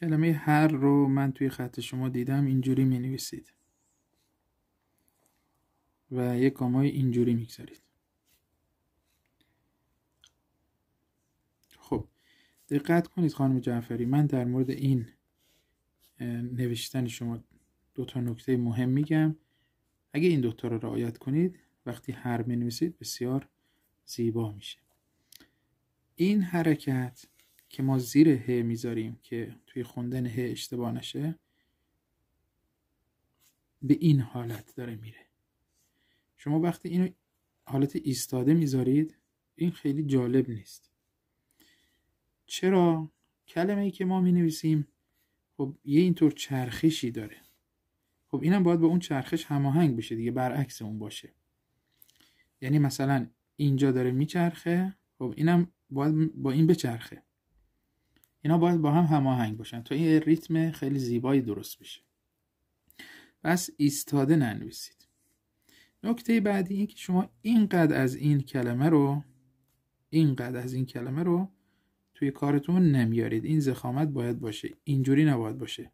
کلمه هر رو من توی خط شما دیدم اینجوری می نویسید و یک کامای اینجوری میگذارید خب دقت کنید خانم جعفری من در مورد این نوشتن شما دو تا نکته مهم میگم اگه این دوتا رو رعایت کنید وقتی هر می نویسید بسیار زیبا میشه این حرکت که ما زیر ه میذاریم که توی خوندن ه اشتباه نشه به این حالت داره میره شما وقتی اینو حالت ایستاده میذارید این خیلی جالب نیست چرا کلمه ای که ما مینویسیم خب یه اینطور چرخشی داره خب اینم باید با اون چرخش هماهنگ بشه دیگه برعکس اون باشه یعنی مثلا اینجا داره میچرخه خب اینم باید با این بچرخه اینا باید با هم هماهنگ باشن تا این ریتم خیلی زیبایی درست بشه پس ایستاده ننویسید نکته بعدی این که شما اینقدر از این کلمه رو اینقدر از این کلمه رو توی کارتون نمیارید این زخامت باید باشه اینجوری نباید باشه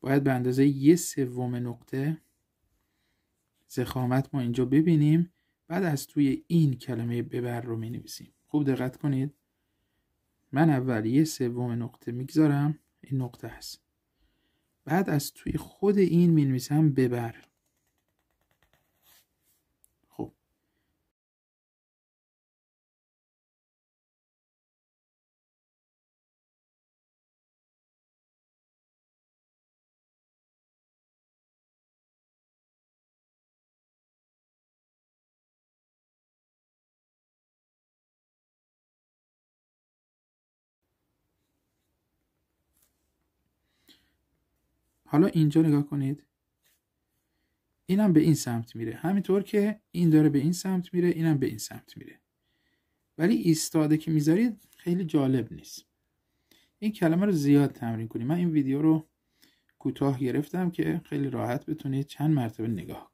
باید به اندازه یه سوم نقطه زخامت ما اینجا ببینیم بعد از توی این کلمه ببر رو می نویسیم خوب دقت کنید من اول یه سوم نقطه میگذارم این نقطه هست بعد از توی خود این مینویسم ببر حالا اینجا نگاه کنید اینم به این سمت میره همینطور که این داره به این سمت میره اینم به این سمت میره ولی ایستاده که میذارید خیلی جالب نیست این کلمه رو زیاد تمرین کنید من این ویدیو رو کوتاه گرفتم که خیلی راحت بتونید چند مرتبه نگاه